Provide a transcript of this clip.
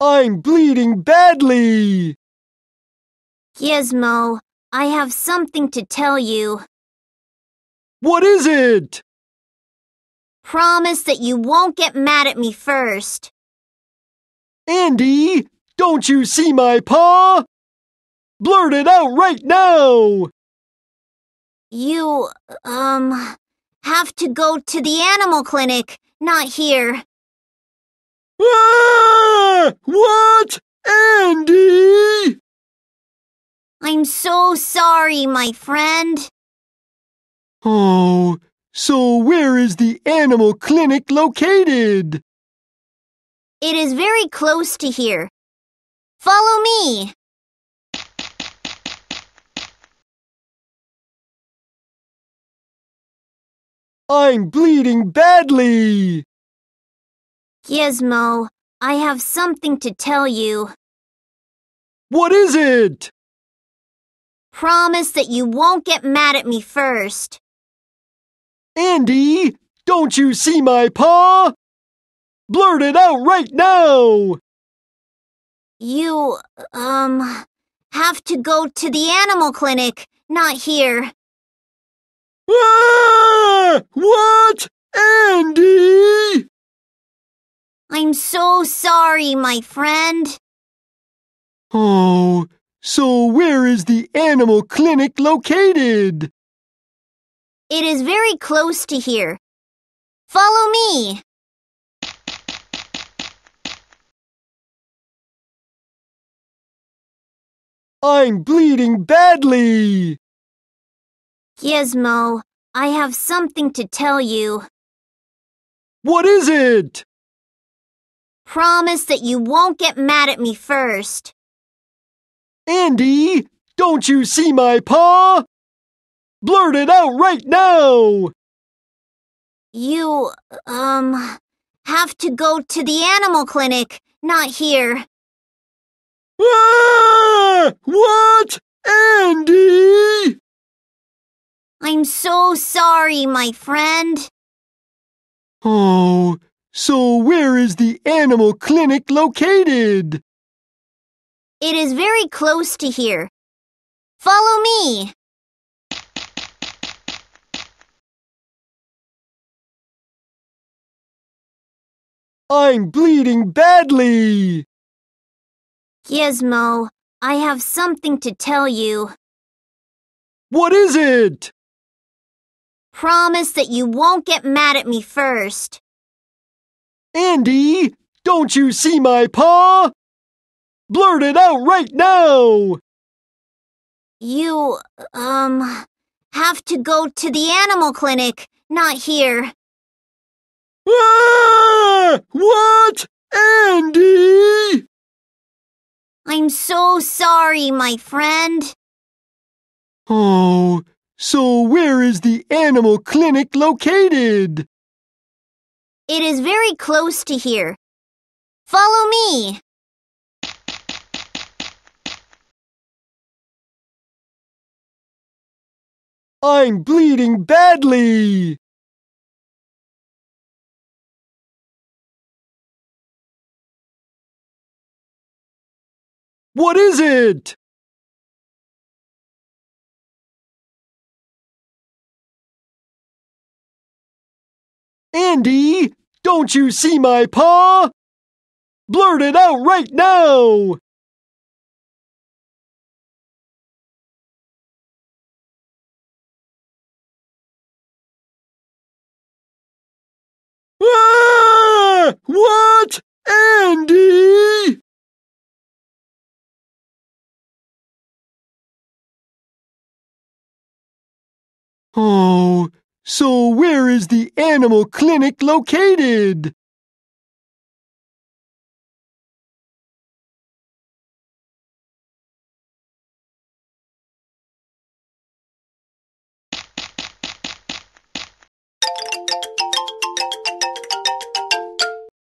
I'm bleeding badly! Gizmo, I have something to tell you. What is it? Promise that you won't get mad at me first. Andy, don't you see my paw? Blurt it out right now! You, um, have to go to the animal clinic, not here. Ah! What? Andy? I'm so sorry, my friend. Oh, so where is the animal clinic located? It is very close to here. Follow me. I'm bleeding badly. Gizmo, I have something to tell you. What is it? Promise that you won't get mad at me first. Andy, don't you see my paw? Blurt it out right now! You, um, have to go to the animal clinic, not here. Ah! What? Andy! I'm so sorry, my friend. Oh, so where is the animal clinic located? It is very close to here. Follow me. I'm bleeding badly. Gizmo, I have something to tell you. What is it? Promise that you won't get mad at me first. Andy, don't you see my paw? Blurt it out right now! You, um, have to go to the animal clinic, not here. Ah! What? Andy? I'm so sorry, my friend. Oh, so where is the animal clinic located? It is very close to here. Follow me. I'm bleeding badly. Gizmo, I have something to tell you. What is it? Promise that you won't get mad at me first. Andy, don't you see my paw? Blurt it out right now! You, um, have to go to the animal clinic, not here. Ah! What? Andy? I'm so sorry, my friend. Oh, so where is the animal clinic located? It is very close to here. Follow me. I'm bleeding badly! What is it? Andy, don't you see my paw? Blurt it out right now! Ah! What? Andy? Oh, so where is the animal clinic located?